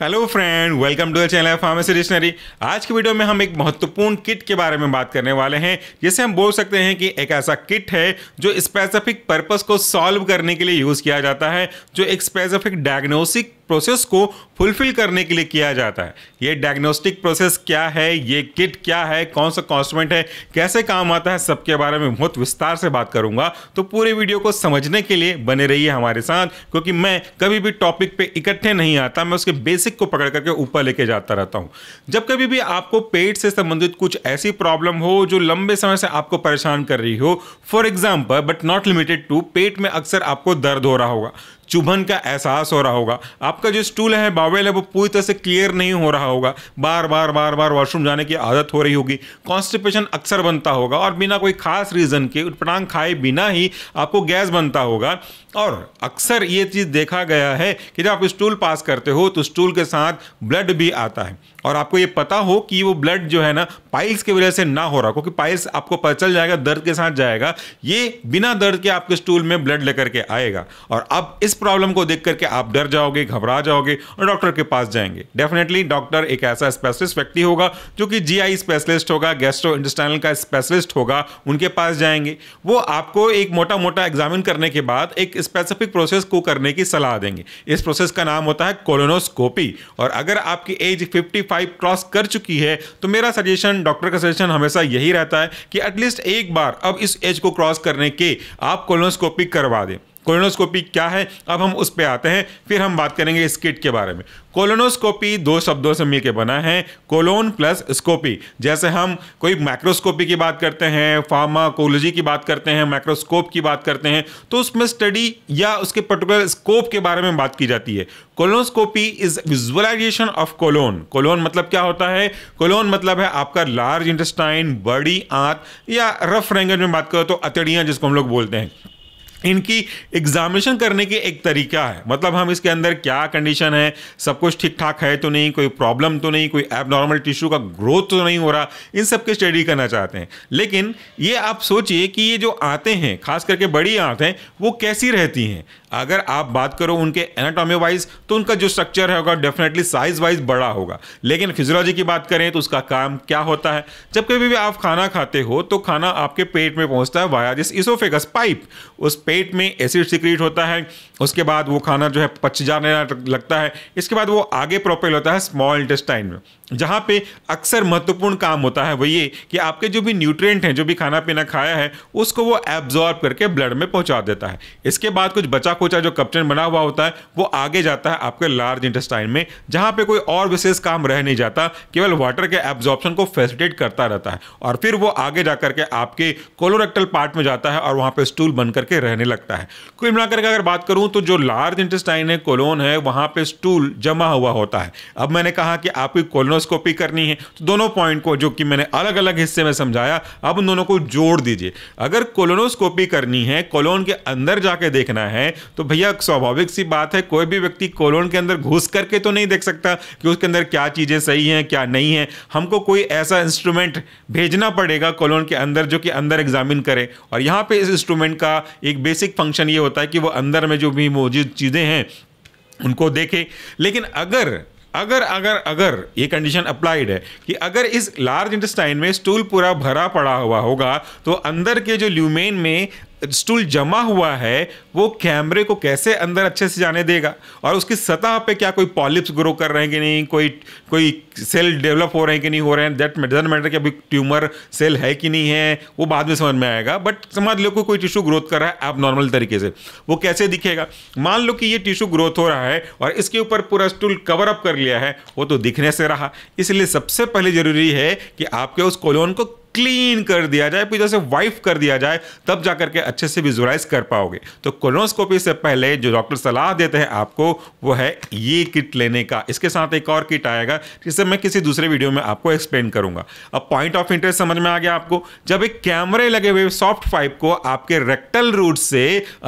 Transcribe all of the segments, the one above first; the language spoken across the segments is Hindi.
hello friend welcome to the channel pharmacy dictionary आज की वीडियो में हम एक महत्वपूर्ण किट के बारे में बात करने वाले हैं जिसे हम बोल सकते हैं कि एक ऐसा किट है जो स्पेसिफिक पर्पस को सॉल्व करने के लिए यूज़ किया जाता है जो एक स्पेसिफिक डायग्नोस्टिक प्रोसेस को फुलफिल करने के लिए किया जाता है ये डायग्नोस्टिक प्रोसेस क्या है ये किट क्या है कौन सा कॉन्स्टमेंट है कैसे काम आता है सबके बारे में बहुत विस्तार से बात करूंगा तो पूरे वीडियो को समझने के लिए बने रहिए हमारे साथ क्योंकि मैं कभी भी टॉपिक पे इकट्ठे नहीं आता मैं उसके बेसिक को पकड़ करके ऊपर लेके जाता रहता हूँ जब कभी भी आपको पेट से संबंधित कुछ ऐसी प्रॉब्लम हो जो लंबे समय से आपको परेशान कर रही हो for example but not limited to पेट में अक्सर आपको दर्द हो रहा होगा चुभन का एहसास हो रहा होगा आपका जो स्टूल है बावेल है वो पूरी तरह से क्लियर नहीं हो रहा होगा बार बार बार बार वॉशरूम जाने की आदत हो रही होगी कॉन्स्टिपेशन अक्सर बनता होगा और बिना कोई खास रीज़न के उत्पटांग खाए बिना ही आपको गैस बनता होगा और अक्सर ये चीज़ देखा गया है कि जब आप स्टूल पास करते हो तो स्टूल के साथ ब्लड भी आता है और आपको ये पता हो कि वो ब्लड जो है ना पाइल्स की वजह से ना हो रहा क्योंकि पाइल्स आपको पता चल जाएगा दर्द के साथ जाएगा ये बिना दर्द के आपके स्टूल में ब्लड लेकर के आएगा और अब इस प्रॉब्लम को देख करके आप डर जाओगे घबरा जाओगे और डॉक्टर के पास जाएंगे डेफिनेटली डॉक्टर एक ऐसा स्पेशलिस्ट व्यक्ति होगा जो कि जी स्पेशलिस्ट होगा गैस्ट्रो इंटेस्टाइनल का स्पेशलिस्ट होगा उनके पास जाएंगे वो आपको एक मोटा मोटा एग्जामिन करने के बाद एक स्पेसिफिक प्रोसेस को करने की सलाह देंगे इस प्रोसेस का नाम होता है कोलोनोस्कोपी और अगर आपकी एज फिफ्टी फाइव क्रॉस कर चुकी है तो मेरा सजेशन डॉक्टर का सजेशन हमेशा यही रहता है कि एटलीस्ट एक बार अब इस एज को क्रॉस करने के आप कोलोनोस्कोपी करवा दें कोलोनोस्कोपी क्या है अब हम उस पर आते हैं फिर हम बात करेंगे इस किट के बारे में कोलोनोस्कोपी दो शब्दों से मिलकर बना है कोलोन प्लस स्कोपी जैसे हम कोई माइक्रोस्कोपी की बात करते हैं फार्माकोलॉजी की बात करते हैं माइक्रोस्कोप की बात करते हैं तो उसमें स्टडी या उसके पर्टिकुलर स्कोप के बारे में बात की जाती है colonoscopy is visualisation of colon colon मतलब क्या होता है कोलोन मतलब है आपका लार्ज इंटेस्टाइन बड़ी आंत या रफ लैंग्वेज में बात करो तो अतड़ियाँ जिसको हम लोग बोलते हैं इनकी एग्जामिनेशन करने के एक तरीका है मतलब हम इसके अंदर क्या कंडीशन है सब कुछ ठीक ठाक है तो नहीं कोई प्रॉब्लम तो नहीं कोई एबनॉर्मल टिश्यू का ग्रोथ तो नहीं हो रहा इन सब के स्टडी करना चाहते हैं लेकिन ये आप सोचिए कि ये जो आते हैं खास करके बड़ी आँतें वो कैसी रहती हैं अगर आप बात करो उनके एनाटॉमी वाइज तो उनका जो स्ट्रक्चर होगा डेफिनेटली साइज वाइज बड़ा होगा लेकिन फिजियोलॉजी की बात करें तो उसका काम क्या होता है जब कभी भी आप खाना खाते हो तो खाना आपके पेट में पहुंचता है वाया दिस इसोफेगस पाइप उस पेट में एसिड सिक्रीट होता है उसके बाद वो खाना जो है पच जाने लगता है इसके बाद वो आगे प्रोपेल होता है स्मॉल इंटेस्टाइन में जहाँ पे अक्सर महत्वपूर्ण काम होता है वो ये कि आपके जो भी न्यूट्रिएंट हैं जो भी खाना पीना खाया है उसको वो एब्जॉर्ब करके ब्लड में पहुँचा देता है इसके बाद कुछ बचा खोचा जो कप्चन बना हुआ होता है वो आगे जाता है आपके लार्ज इंटेस्टाइन में जहाँ पर कोई और विशेष काम रह नहीं जाता केवल वाटर के एब्जॉर्बन को फैसिलिटेट करता रहता है और फिर वो आगे जा करके आपके कोलोरेक्टल पार्ट में जाता है और वहाँ पर स्टूल बन करके रहने रहने लगता है कुल मिलाकर अगर बात करूं तो जो लार्ज इंटेस्टाइन है कोलोन है वहां पे स्टूल जमा हुआ होता है अब मैंने कहा कि आपकी कोलोनोस्कोपी करनी है तो दोनों पॉइंट को जो कि मैंने अलग अलग हिस्से में समझाया अब उन दोनों को जोड़ दीजिए अगर कोलोनोस्कोपी करनी है कोलोन के अंदर जाके देखना है तो भैया स्वाभाविक सी बात है कोई भी व्यक्ति कोलोन के अंदर घुस करके तो नहीं देख सकता कि उसके अंदर क्या चीज़ें सही हैं क्या नहीं है हमको कोई ऐसा इंस्ट्रूमेंट भेजना पड़ेगा कोलोन के अंदर जो कि अंदर एग्जामिन करे और यहां पे इस इंस्ट्रूमेंट का एक बेसिक फंक्शन ये होता है कि वो अंदर में जो भी मौजूद चीज़ें हैं उनको देखे लेकिन अगर अगर अगर अगर ये कंडीशन अप्लाइड है कि अगर इस लार्ज इंटेस्टाइन में स्टूल पूरा भरा पड़ा हुआ होगा तो अंदर के जो ल्यूमेन में स्टूल जमा हुआ है वो कैमरे को कैसे अंदर अच्छे से जाने देगा और उसकी सतह पे क्या कोई पॉलिप्स ग्रो कर रहे हैं कि नहीं कोई कोई सेल डेवलप हो रहे हैं कि नहीं हो रहे हैं दैट डजन मैटर कि अभी ट्यूमर सेल है कि नहीं है वो बाद में समझ में आएगा बट समझ लो कि कोई टिश्यू ग्रोथ कर रहा है आप नॉर्मल तरीके से वो कैसे दिखेगा मान लो कि ये टिश्यू ग्रोथ हो रहा है और इसके ऊपर पूरा स्टूल कवर अप कर लिया है वो तो दिखने से रहा इसलिए सबसे पहले ज़रूरी है कि आपके उस कोलोन को क्लीन कर दिया जाए पूरी तरह से कर दिया जाए तब जा करके अच्छे से विजुलाइज कर पाओगे तो कोलोनोस्कोपी से पहले जो डॉक्टर सलाह देते हैं आपको वो है ये किट लेने का इसके साथ एक और किट आएगा जिसे मैं किसी दूसरे वीडियो में आपको एक्सप्लेन करूंगा अब पॉइंट ऑफ इंटरेस्ट समझ में आ गया आपको जब एक कैमरे लगे हुए सॉफ्ट पाइप को आपके रेक्टल रूट से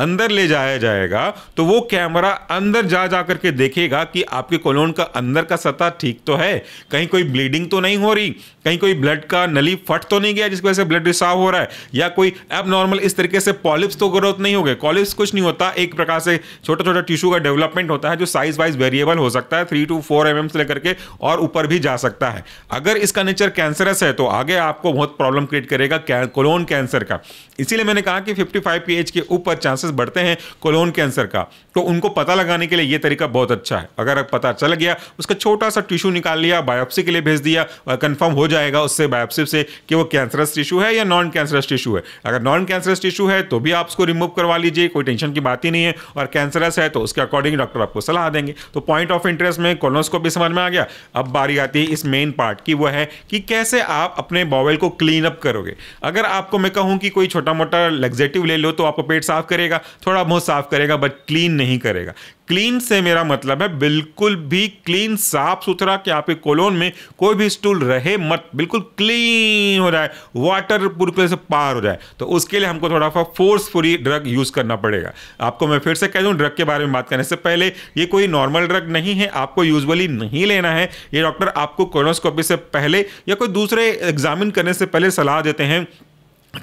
अंदर ले जाया जाएगा तो वो कैमरा अंदर जा जा करके देखेगा कि आपके कोलोन का अंदर का सतह ठीक तो है कहीं कोई ब्लीडिंग तो नहीं हो रही कहीं कोई ब्लड का नली फट तो नहीं गया जिसकी वजह से ब्लड रिसाव हो रहा है या कोई एबनॉर्मल इस तरीके से पॉलिप्स तो ग्रोथ नहीं हो गए पॉलिप्स कुछ नहीं होता एक प्रकार से छोटा छोटा टिश्यू का डेवलपमेंट होता है जो साइज वाइज वेरिएबल हो सकता है थ्री टू फोर एम से लेकर के और ऊपर भी जा सकता है अगर इसका नेचर कैंसरस है तो आगे आपको बहुत प्रॉब्लम क्रिएट करेगा कोलोन कैंसर का इसीलिए मैंने कहा कि 55 पीएच के ऊपर चांसेस बढ़ते हैं कोलोन कैंसर का तो उनको पता लगाने के लिए यह तरीका बहुत अच्छा है अगर पता चल गया उसका छोटा सा टिश्यू निकाल लिया बायोप्सी के लिए भेज दिया कंफर्म हो जाएगा उससे बायोप्सी से कि वो कैंसरस टिश्यू है या नॉन कैंसरस टिश्यू है अगर नॉन कैंसरस टिश्यू है तो भी आप उसको रिमूव करवा लीजिए कोई टेंशन की बात ही नहीं है और कैंसरस है तो उसके अकॉर्डिंग डॉक्टर आपको सलाह देंगे तो पॉइंट ऑफ इंटरेस्ट में कोलोनोस्कोपी समझ में आ गया अब बारी आती है इस मेन पार्ट की वो है कि कैसे आप अपने बॉवेल को क्लीन अप करोगे अगर आपको मैं कहूँ कि कोई छोटा मोटा लग्जेटिव ले लो तो आपको पेट साफ करेगा थोड़ा बहुत साफ करेगा बट क्लीन नहीं करेगा क्लीन से मेरा मतलब है बिल्कुल भी क्लीन साफ सुथरा कि आपके कोलोन में कोई भी स्टूल रहे मत बिल्कुल क्लीन हो जाए वाटर पूरी तरह से पार हो जाए तो उसके लिए हमको थोड़ा सा फोर्सफुली ड्रग यूज़ करना पड़ेगा आपको मैं फिर से कह दूँ ड्रग के बारे में बात करने से पहले ये कोई नॉर्मल ड्रग नहीं है आपको यूजली नहीं लेना है ये डॉक्टर आपको कोलोनोस्कोपी से पहले या कोई दूसरे एग्जामिन करने से पहले सलाह देते हैं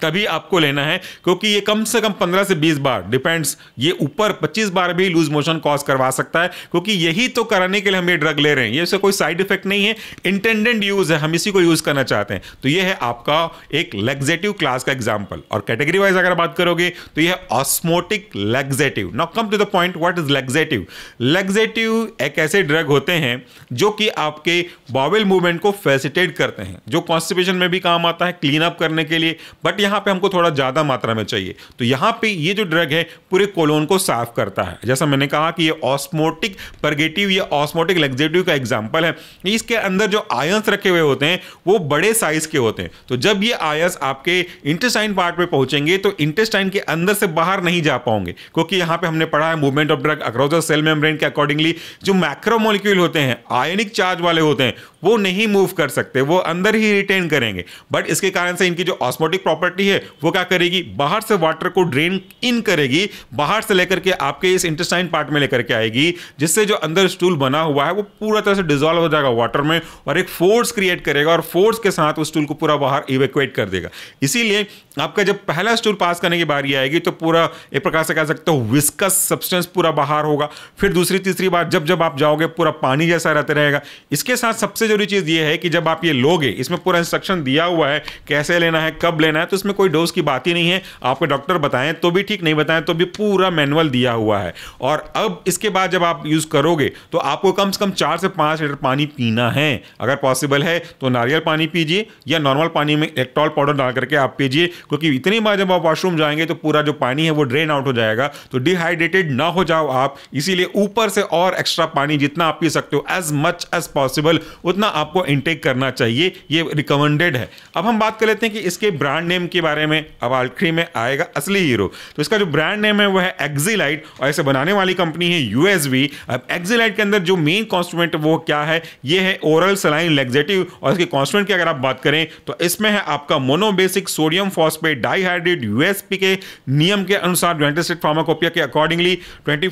तभी आपको लेना है क्योंकि ये कम से कम 15 से 20 बार डिपेंड्स ये ऊपर 25 बार भी लूज मोशन कॉज करवा सकता है क्योंकि यही तो कराने के लिए हम ये ड्रग ले रहे हैं ये इसका कोई साइड इफेक्ट नहीं है इंटेंडेंट यूज़ है हम इसी को यूज़ करना चाहते हैं तो ये है आपका एक लेग्जेटिव क्लास का एग्जाम्पल और कैटेगरी वाइज अगर बात करोगे तो यह osmotic laxative not come to the point what is laxative laxative एक ऐसे ड्रग होते हैं जो कि आपके बॉबल मूवमेंट को फैसिटेट करते हैं जो कॉन्स्टिपेशन में भी काम आता है क्लीन अप करने के लिए बट बट यहाँ पे हमको थोड़ा ज़्यादा मात्रा में चाहिए तो यहाँ पे ये जो ड्रग है पूरे कोलोन को साफ करता है जैसा मैंने कहा कि ये ऑस्मोटिक परगेटिव या ऑस्मोटिक लेग्जेटिव का एग्जाम्पल है इसके अंदर जो आयंस रखे हुए होते हैं वो बड़े साइज के होते हैं तो जब ये आयंस आपके इंटेस्टाइन पार्ट में पहुंचेंगे तो इंटेस्टाइन के अंदर से बाहर नहीं जा पाओगे क्योंकि यहाँ पर हमने पढ़ा है movement of drug across the cell membrane के अकॉर्डिंगली जो मैक्रोमोलिक्यूल होते हैं आयनिक चार्ज वाले होते हैं वो नहीं मूव कर सकते वो अंदर ही रिटेन करेंगे बट इसके कारण से इनकी जो ऑस्मोटिक प्रॉपर्टी है वो क्या करेगी बाहर से वाटर को ड्रेन इन करेगी बाहर से लेकर के आपके इस इंटेस्टाइन पार्ट में लेकर के आएगी जिससे जो अंदर स्टूल बना हुआ है वो पूरा तरह से डिजोल्व हो जाएगा वाटर में और एक फोर्स क्रिएट करेगा और फोर्स के साथ उस स्टूल को पूरा बाहर इवेक्वेट कर देगा इसीलिए आपका जब पहला स्टूल पास करने की बारी आएगी तो पूरा एक प्रकार से कह सकते हो विस्कस सब्सटेंस पूरा बाहर होगा फिर दूसरी तीसरी बार जब जब आप जाओगे पूरा पानी जैसा रहते रहेगा इसके साथ सबसे जरूरी चीज़ ये है कि जब आप ये लोगे इसमें पूरा इंस्ट्रक्शन दिया हुआ है कैसे लेना है कब लेना है तो इसमें कोई डोज की बात ही नहीं है आपके डॉक्टर बताएं तो भी ठीक नहीं बताएं तो भी पूरा मैनुअल दिया हुआ है और अब इसके बाद जब आप यूज़ करोगे तो आपको कम से कम चार से पांच लीटर पानी पीना है अगर पॉसिबल है तो नारियल पानी पीजिए या नॉर्मल पानी में इलेक्ट्रॉल पाउडर डाल करके आप पीजिए क्योंकि इतनी बार जब आप वॉशरूम जाएंगे तो पूरा जो पानी है वो ड्रेन आउट हो जाएगा तो डिहाइड्रेटेड ना हो जाओ आप इसीलिए ऊपर से और एक्स्ट्रा पानी जितना आप पी सकते हो एज मच एज पॉसिबल उतना आपको इनटेक करना चाहिए ये रिकमेंडेड है अब हम बात कर लेते हैं कि इसके ब्रांड नेम के बारे में अब आखिरी में आएगा असली हीरो तो इसका जो ब्रांड नेम है वो है एक्जीलाइट और ऐसे बनाने वाली कंपनी है यूएसवी अब एक्जीलाइट के अंदर जो मेन कॉन्स्टूमेंट वो क्या है ये है ओरल सलाइन लेग्जेटिव और इसके कॉन्स्टूमेंट की अगर आप बात करें तो इसमें है आपका monobasic sodium phosphate dihydrate USP के नियम के अनुसार यूनाइटेड फार्माकोपिया के अकॉर्डिंगली ट्वेंटी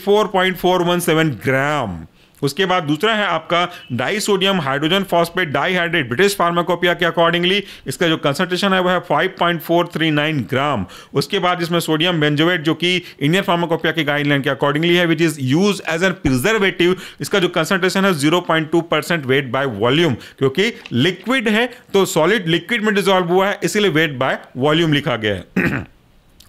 ग्राम उसके बाद दूसरा है आपका disodium hydrogen phosphate dihydrate British Pharmacopoeia के अकॉर्डिंगली इसका जो कंसंट्रेशन है वह है 5.439 ग्राम उसके बाद इसमें सोडियम बेंजोवेट जो कि इंडियन फार्माकोपिया की गाइडलाइन के अकॉर्डिंगली है which is use as an preservative इसका जो कंसंट्रेशन है zero percent weight by volume क्योंकि लिक्विड है तो सॉलिड लिक्विड में डिजॉल्व हुआ है इसीलिए वेट बाय वॉल्यूम लिखा गया है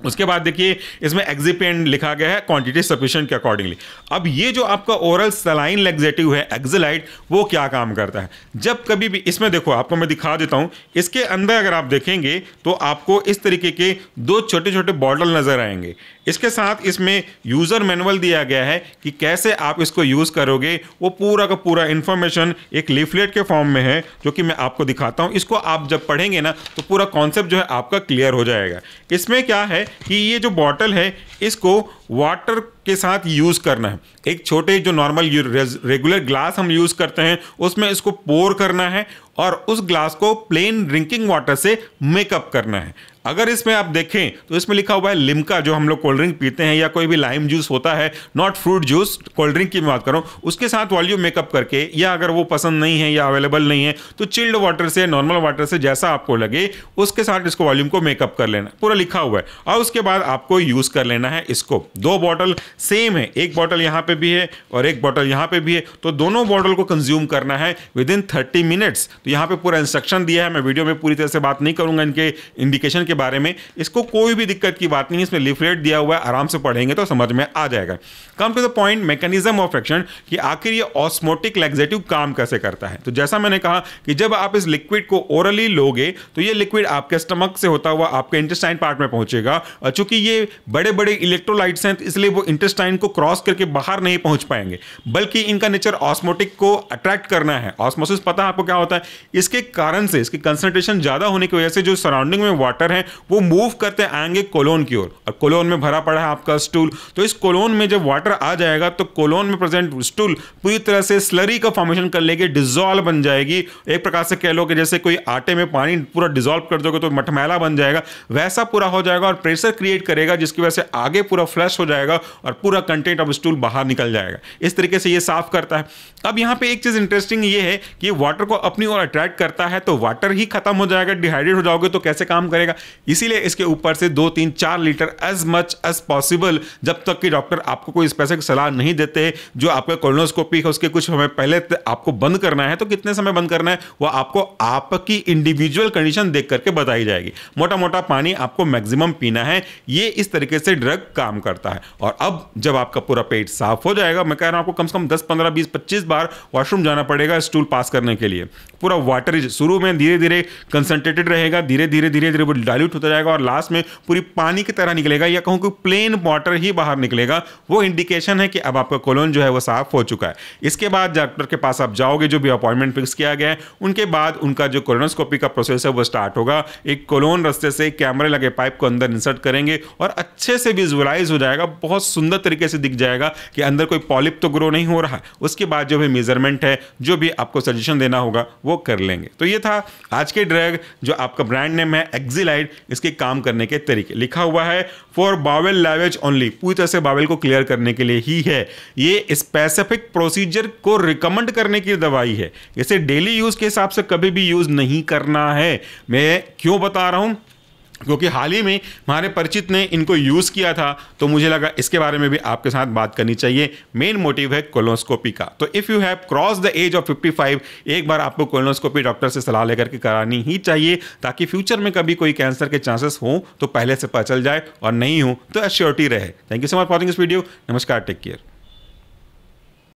उसके बाद देखिए इसमें एक्जिपेंट लिखा गया है क्वांटिटी सफिशिएंट के अकॉर्डिंगली अब ये जो आपका ओरल सलाइन लेग्जेटिव है एक्जिलाइट वो क्या काम करता है जब कभी भी इसमें देखो आपको मैं दिखा देता हूँ इसके अंदर अगर आप देखेंगे तो आपको इस तरीके के दो छोटे छोटे बॉटल नज़र आएंगे इसके साथ इसमें यूज़र मैनुअल दिया गया है कि कैसे आप इसको यूज़ करोगे वो पूरा का पूरा इन्फॉर्मेशन एक लिफलेट के फॉर्म में है जो कि मैं आपको दिखाता हूँ इसको आप जब पढ़ेंगे ना तो पूरा कॉन्सेप्ट जो है आपका क्लियर हो जाएगा इसमें क्या है कि ये जो बॉटल है इसको वाटर के साथ यूज़ करना है एक छोटे जो नॉर्मल रेगुलर ग्लास हम यूज़ करते हैं उसमें इसको पोर करना है और उस ग्लास को प्लेन ड्रिंकिंग वाटर से मेकअप करना है अगर इसमें आप देखें तो इसमें लिखा हुआ है लिमका जो हम लोग कोल्ड ड्रिंक पीते हैं या कोई भी लाइम जूस होता है not fruit juice cold drink की बात करूँ उसके साथ वॉल्यूम मेकअप करके या अगर वो पसंद नहीं है या अवेलेबल नहीं है तो चिल्ड वाटर से नॉर्मल वाटर से जैसा आपको लगे उसके साथ इसको वॉल्यूम को मेकअप कर लेना पूरा लिखा हुआ है और उसके बाद आपको यूज़ कर लेना है इसको दो बॉटल सेम है एक बॉटल यहाँ पे भी है और एक बॉटल यहाँ पे भी है तो दोनों बॉटल को कंज्यूम करना है विद इन थर्टी मिनट्स तो यहाँ पे पूरा इंस्ट्रक्शन दिया है मैं वीडियो में पूरी तरह से बात नहीं करूँगा इनके इंडिकेशन के बारे में इसको कोई भी दिक्कत की बात नहीं इसमें लिफलेट दिया हुआ है आराम से पढ़ेंगे तो समझ में आ जाएगा come to the point mechanism of action कि आखिर ये ऑस्मोटिक लेग्जेटिव काम कैसे करता है तो जैसा मैंने कहा कि जब आप इस लिक्विड को ओरली लोगे तो ये लिक्विड आपके स्टमक से होता हुआ आपके इंटेस्टाइन पार्ट में पहुंचेगा और चूंकि ये बड़े बड़े इलेक्ट्रोलाइट्स हैं तो इसलिए वो इंटर इंटेस्टाइन को क्रॉस करके बाहर नहीं पहुंच पाएंगे बल्कि इनका नेचर ऑस्मोटिक को अट्रैक्ट करना है ऑस्मोसिस पता है आपको क्या होता है इसके कारण से इसकी कंसनट्रेशन ज़्यादा होने की वजह से जो सराउंडिंग में वाटर है वो मूव करते आएंगे कोलोन की ओर और कोलोन में भरा पड़ा है आपका स्टूल तो इस कोलोन में जब वाटर आ जाएगा तो कोलोन में प्रेजेंट स्टूल पूरी तरह से स्लरी का फॉर्मेशन कर लेगी डिजोल्व बन जाएगी एक प्रकार से कह लो कि जैसे कोई आटे में पानी पूरा डिजोल्व कर दोगे तो मठमैला बन जाएगा वैसा पूरा हो जाएगा और प्रेशर क्रिएट करेगा जिसकी वजह से आगे पूरा फ्लश हो जाएगा और पूरा कंटेंट ऑफ स्टूल बाहर निकल जाएगा इस तरीके से ये साफ करता है अब यहाँ पे एक चीज़ इंटरेस्टिंग ये है कि वाटर को अपनी ओर अट्रैक्ट करता है तो वाटर ही खत्म हो जाएगा डिहाइड्रेट हो जाओगे तो कैसे काम करेगा इसीलिए इसके ऊपर से दो तीन चार litre as much as possible जब तक कि डॉक्टर आपको कोई स्पेसिफिक सलाह नहीं देते जो आपका कोलोनोस्कोपी है उसके कुछ समय पहले आपको बंद करना है तो कितने समय बंद करना है वह आपको आपकी इंडिविजुअल कंडीशन देख करके बताई जाएगी मोटा मोटा पानी आपको मैक्सिमम पीना है ये इस तरीके से ड्रग काम करता है और अब अब जब आपका पूरा पेट साफ हो जाएगा मैं कह रहा हूँ आपको कम से कम 10, 15, 20, 25 बार वॉशरूम जाना पड़ेगा स्टूल पास करने के लिए पूरा वाटर शुरू में धीरे धीरे कंसनट्रेटेड रहेगा धीरे धीरे धीरे धीरे वो डायल्यूट होता जाएगा और लास्ट में पूरी पानी की तरह निकलेगा या कहूँ कि प्लेन वाटर ही बाहर निकलेगा वो इंडिकेशन है कि अब आपका कोलोन जो है वो साफ हो चुका है इसके बाद डॉक्टर के पास आप जाओगे जो भी अपॉइंटमेंट फिक्स किया गया है उनके बाद उनका जो कोलोनोस्कोपी का प्रोसेस है वो स्टार्ट होगा एक कोलोन रस्ते से कैमरे लगे पाइप को अंदर इंसर्ट करेंगे और अच्छे से विजुअलाइज हो जाएगा बहुत सुंदर सुंदर तरीके से दिख जाएगा कि अंदर कोई पॉलिप तो ग्रो नहीं हो रहा उसके बाद जो भी मेजरमेंट है जो भी आपको सजेशन देना होगा वो कर लेंगे तो ये था आज के ड्रग जो आपका ब्रांड नेम है एक्जिलाइड इसके काम करने के तरीके लिखा हुआ है फॉर बावेल लैवेज ओनली पूरी तरह से बावेल को क्लियर करने के लिए ही है ये स्पेसिफिक प्रोसीजर को रिकमेंड करने की दवाई है इसे डेली यूज के हिसाब से कभी भी यूज नहीं करना है मैं क्यों बता रहा हूं क्योंकि हाल ही में हमारे परिचित ने इनको यूज़ किया था तो मुझे लगा इसके बारे में भी आपके साथ बात करनी चाहिए मेन मोटिव है कोलोस्कोपी का तो if you have cross the age of 55 एक बार आपको कोलोस्कोपी डॉक्टर से सलाह लेकर के करानी ही चाहिए ताकि फ्यूचर में कभी कोई कैंसर के चांसेस हों तो पहले से पता चल जाए और नहीं हो तो एश्योरिटी रहे थैंक यू सो मच फॉरिंग इस वीडियो नमस्कार टेक केयर